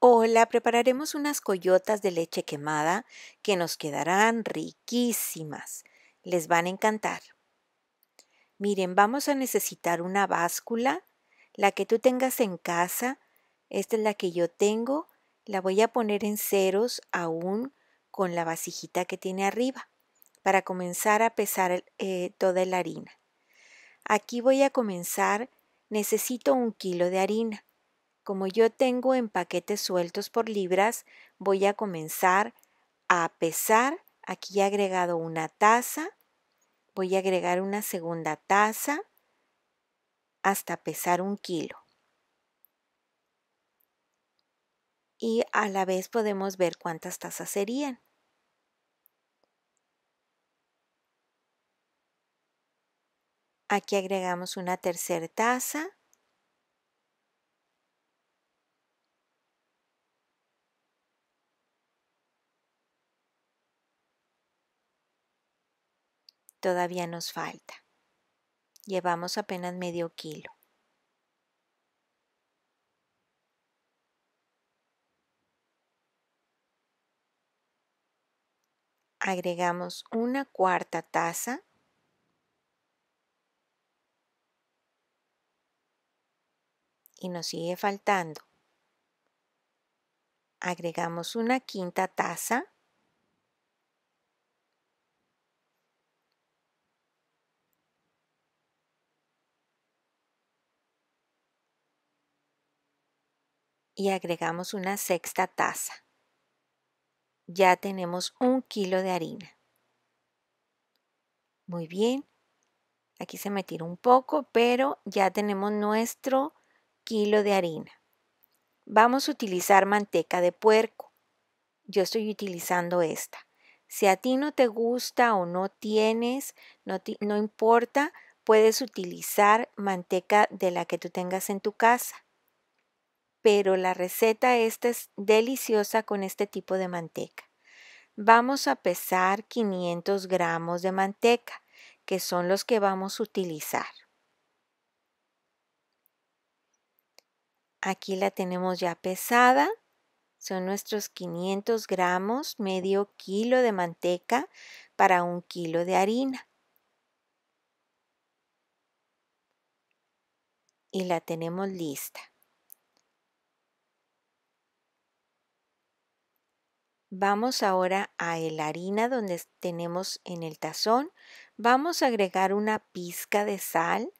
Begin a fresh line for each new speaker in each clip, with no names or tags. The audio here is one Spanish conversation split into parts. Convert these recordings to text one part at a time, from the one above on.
Hola, prepararemos unas coyotas de leche quemada que nos quedarán riquísimas. Les van a encantar. Miren, vamos a necesitar una báscula, la que tú tengas en casa. Esta es la que yo tengo. La voy a poner en ceros aún con la vasijita que tiene arriba para comenzar a pesar eh, toda la harina. Aquí voy a comenzar. Necesito un kilo de harina como yo tengo en paquetes sueltos por libras, voy a comenzar a pesar. Aquí he agregado una taza. Voy a agregar una segunda taza hasta pesar un kilo. Y a la vez podemos ver cuántas tazas serían. Aquí agregamos una tercera taza Todavía nos falta. Llevamos apenas medio kilo. Agregamos una cuarta taza y nos sigue faltando. Agregamos una quinta taza y agregamos una sexta taza. Ya tenemos un kilo de harina. Muy bien. Aquí se me tira un poco, pero ya tenemos nuestro kilo de harina. Vamos a utilizar manteca de puerco. Yo estoy utilizando esta. Si a ti no te gusta o no tienes, no, no importa, puedes utilizar manteca de la que tú tengas en tu casa pero la receta esta es deliciosa con este tipo de manteca. Vamos a pesar 500 gramos de manteca, que son los que vamos a utilizar. Aquí la tenemos ya pesada. Son nuestros 500 gramos, medio kilo de manteca para un kilo de harina. Y la tenemos lista. Vamos ahora a la harina donde tenemos en el tazón. Vamos a agregar una pizca de sal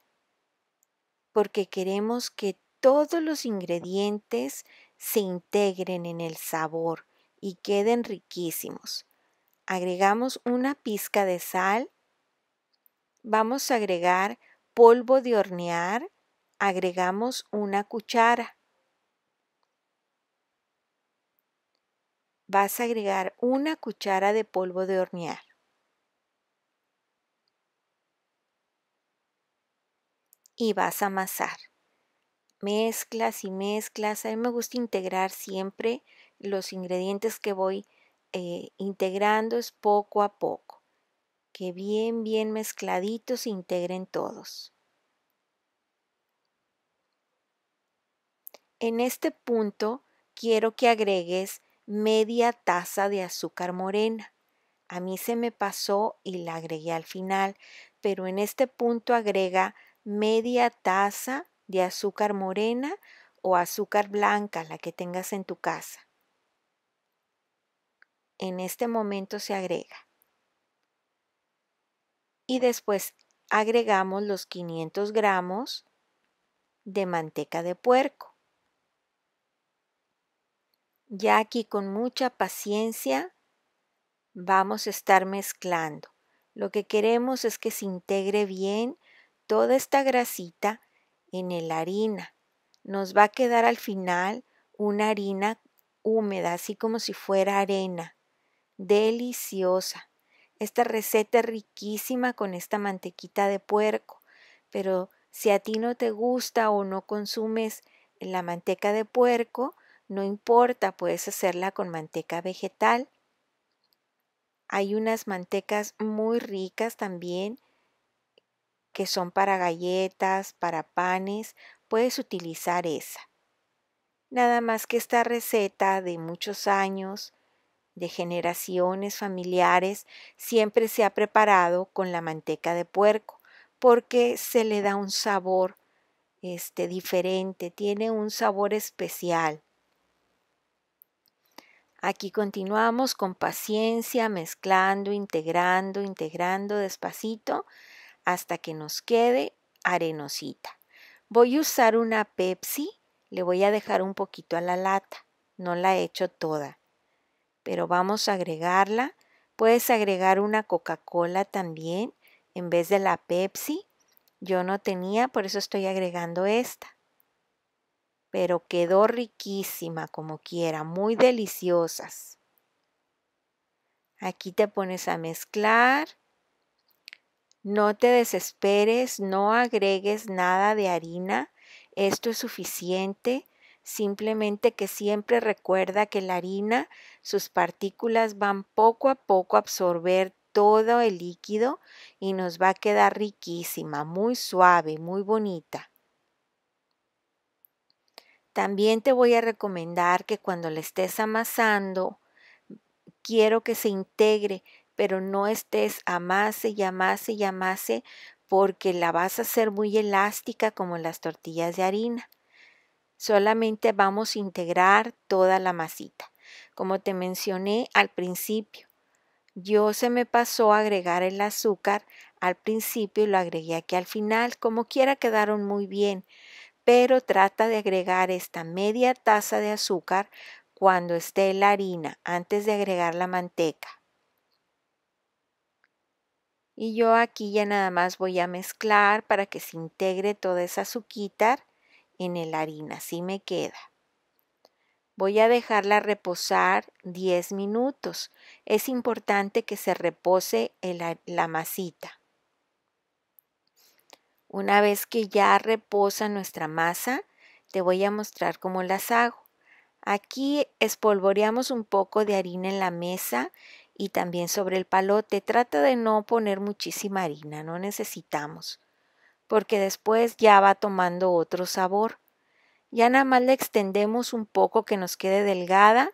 porque queremos que todos los ingredientes se integren en el sabor y queden riquísimos. Agregamos una pizca de sal. Vamos a agregar polvo de hornear. Agregamos una cuchara. vas a agregar una cuchara de polvo de hornear. Y vas a amasar. Mezclas y mezclas. A mí me gusta integrar siempre los ingredientes que voy eh, integrando es poco a poco. Que bien, bien mezcladitos se integren todos. En este punto quiero que agregues media taza de azúcar morena. A mí se me pasó y la agregué al final, pero en este punto agrega media taza de azúcar morena o azúcar blanca, la que tengas en tu casa. En este momento se agrega. Y después agregamos los 500 gramos de manteca de puerco. Ya aquí con mucha paciencia vamos a estar mezclando. Lo que queremos es que se integre bien toda esta grasita en la harina. Nos va a quedar al final una harina húmeda, así como si fuera arena. Deliciosa. Esta receta es riquísima con esta mantequita de puerco, pero si a ti no te gusta o no consumes la manteca de puerco, no importa, puedes hacerla con manteca vegetal. Hay unas mantecas muy ricas también que son para galletas, para panes, puedes utilizar esa. Nada más que esta receta de muchos años, de generaciones familiares, siempre se ha preparado con la manteca de puerco, porque se le da un sabor este, diferente, tiene un sabor especial. Aquí continuamos con paciencia, mezclando, integrando, integrando despacito hasta que nos quede arenosita. Voy a usar una Pepsi, le voy a dejar un poquito a la lata, no la he hecho toda, pero vamos a agregarla. Puedes agregar una Coca-Cola también en vez de la Pepsi. Yo no tenía, por eso estoy agregando esta pero quedó riquísima como quiera, muy deliciosas. Aquí te pones a mezclar. No te desesperes, no agregues nada de harina. Esto es suficiente. Simplemente que siempre recuerda que la harina, sus partículas van poco a poco a absorber todo el líquido y nos va a quedar riquísima, muy suave, muy bonita. También te voy a recomendar que cuando le estés amasando, quiero que se integre, pero no estés amase y amase y amase porque la vas a hacer muy elástica como las tortillas de harina. Solamente vamos a integrar toda la masita. Como te mencioné al principio, yo se me pasó a agregar el azúcar al principio y lo agregué aquí al final. Como quiera quedaron muy bien pero trata de agregar esta media taza de azúcar cuando esté la harina antes de agregar la manteca. Y yo aquí ya nada más voy a mezclar para que se integre toda esa azuquita en la harina, así me queda. Voy a dejarla reposar 10 minutos. Es importante que se repose la masita. Una vez que ya reposa nuestra masa, te voy a mostrar cómo las hago. Aquí espolvoreamos un poco de harina en la mesa y también sobre el palote. Trata de no poner muchísima harina, no necesitamos, porque después ya va tomando otro sabor. Ya nada más la extendemos un poco que nos quede delgada,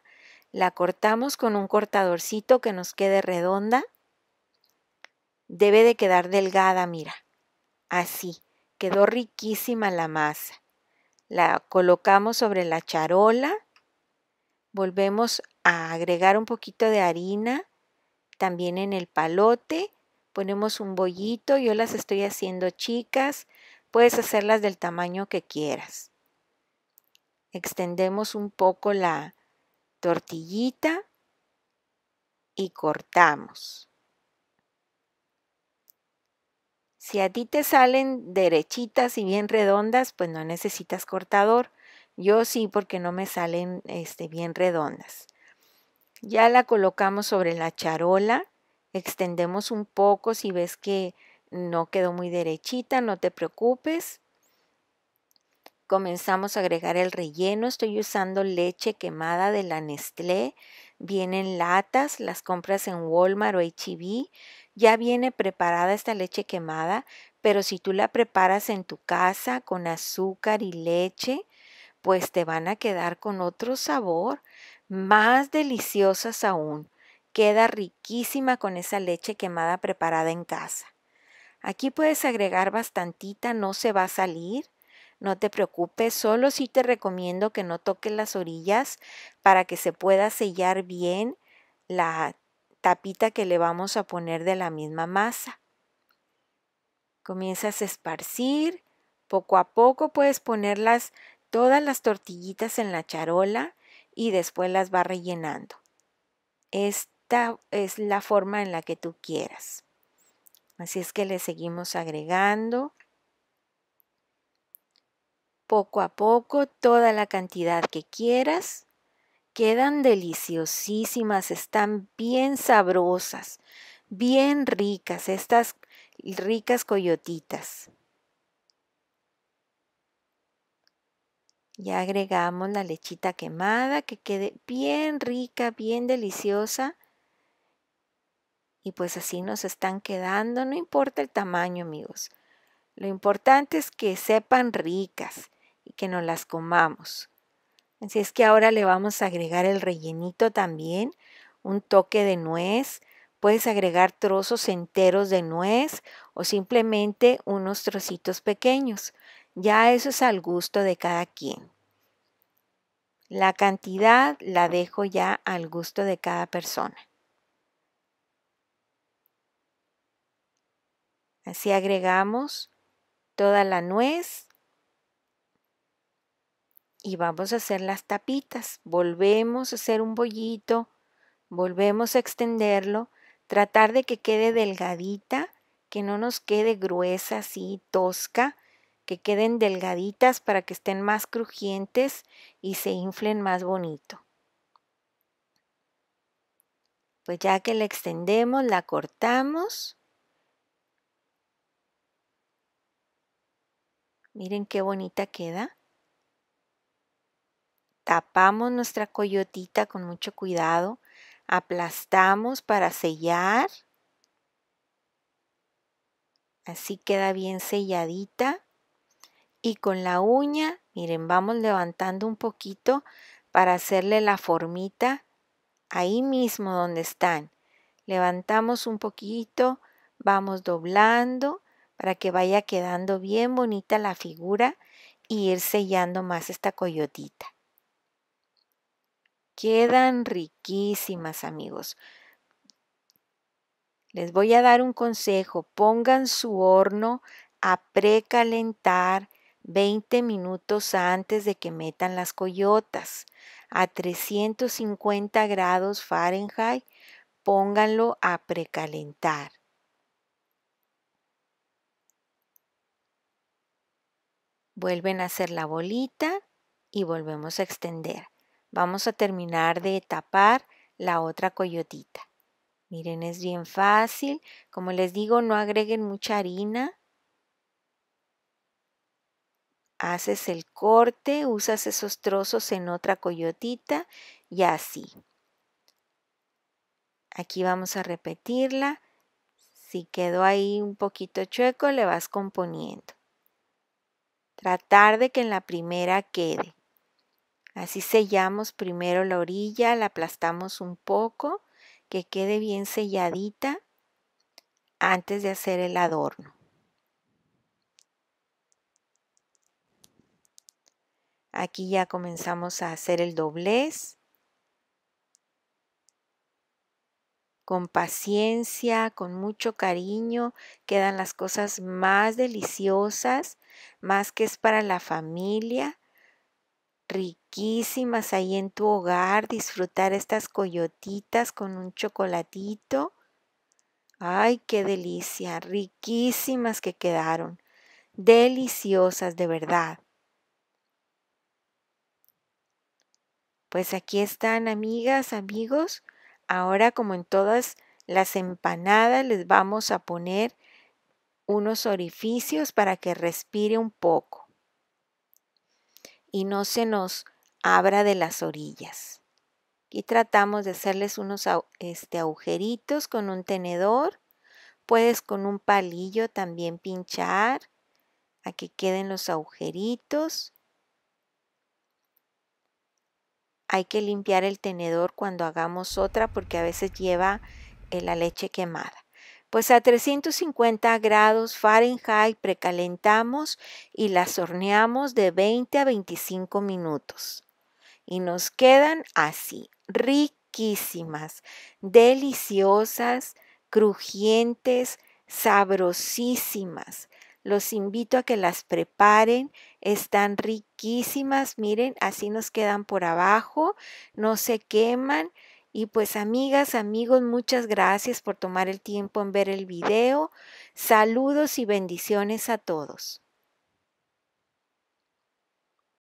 la cortamos con un cortadorcito que nos quede redonda. Debe de quedar delgada, mira. Así, quedó riquísima la masa. La colocamos sobre la charola, volvemos a agregar un poquito de harina, también en el palote, ponemos un bollito, yo las estoy haciendo chicas, puedes hacerlas del tamaño que quieras. Extendemos un poco la tortillita y cortamos. Si a ti te salen derechitas y bien redondas, pues no necesitas cortador. Yo sí, porque no me salen este, bien redondas. Ya la colocamos sobre la charola, extendemos un poco si ves que no quedó muy derechita, no te preocupes. Comenzamos a agregar el relleno. Estoy usando leche quemada de la Nestlé vienen latas, las compras en Walmart o HB, e ya viene preparada esta leche quemada, pero si tú la preparas en tu casa con azúcar y leche, pues te van a quedar con otro sabor, más deliciosas aún. Queda riquísima con esa leche quemada preparada en casa. Aquí puedes agregar bastantita, no se va a salir. No te preocupes, solo sí te recomiendo que no toques las orillas para que se pueda sellar bien la tapita que le vamos a poner de la misma masa. Comienzas a esparcir, poco a poco puedes ponerlas todas las tortillitas en la charola y después las va rellenando. Esta es la forma en la que tú quieras. Así es que le seguimos agregando poco a poco toda la cantidad que quieras. Quedan deliciosísimas, están bien sabrosas, bien ricas estas ricas coyotitas. Ya agregamos la lechita quemada que quede bien rica, bien deliciosa. Y pues así nos están quedando, no importa el tamaño amigos. Lo importante es que sepan ricas, que nos las comamos. Así es que ahora le vamos a agregar el rellenito también, un toque de nuez. Puedes agregar trozos enteros de nuez o simplemente unos trocitos pequeños. Ya eso es al gusto de cada quien. La cantidad la dejo ya al gusto de cada persona. Así agregamos toda la nuez y vamos a hacer las tapitas. Volvemos a hacer un bollito, volvemos a extenderlo, tratar de que quede delgadita, que no nos quede gruesa así, tosca, que queden delgaditas para que estén más crujientes y se inflen más bonito. Pues ya que la extendemos, la cortamos. Miren qué bonita queda tapamos nuestra coyotita con mucho cuidado, aplastamos para sellar. Así queda bien selladita. Y con la uña, miren, vamos levantando un poquito para hacerle la formita ahí mismo donde están. Levantamos un poquito, vamos doblando para que vaya quedando bien bonita la figura y ir sellando más esta coyotita. Quedan riquísimas, amigos. Les voy a dar un consejo. Pongan su horno a precalentar 20 minutos antes de que metan las coyotas a 350 grados Fahrenheit. Pónganlo a precalentar. Vuelven a hacer la bolita y volvemos a extender vamos a terminar de tapar la otra coyotita. Miren, es bien fácil. Como les digo, no agreguen mucha harina. Haces el corte, usas esos trozos en otra coyotita y así. Aquí vamos a repetirla. Si quedó ahí un poquito chueco, le vas componiendo. Tratar de que en la primera quede. Así sellamos primero la orilla, la aplastamos un poco, que quede bien selladita antes de hacer el adorno. Aquí ya comenzamos a hacer el doblez. Con paciencia, con mucho cariño, quedan las cosas más deliciosas, más que es para la familia riquísimas ahí en tu hogar, disfrutar estas coyotitas con un chocolatito. Ay, qué delicia, riquísimas que quedaron, deliciosas de verdad. Pues aquí están amigas, amigos. Ahora como en todas las empanadas les vamos a poner unos orificios para que respire un poco y no se nos abra de las orillas. Y tratamos de hacerles unos este, agujeritos con un tenedor. Puedes con un palillo también pinchar a que queden los agujeritos. Hay que limpiar el tenedor cuando hagamos otra porque a veces lleva eh, la leche quemada pues a 350 grados Fahrenheit precalentamos y las horneamos de 20 a 25 minutos. Y nos quedan así, riquísimas, deliciosas, crujientes, sabrosísimas. Los invito a que las preparen. Están riquísimas. Miren, así nos quedan por abajo. No se queman. Y pues amigas, amigos, muchas gracias por tomar el tiempo en ver el video. Saludos y bendiciones a todos.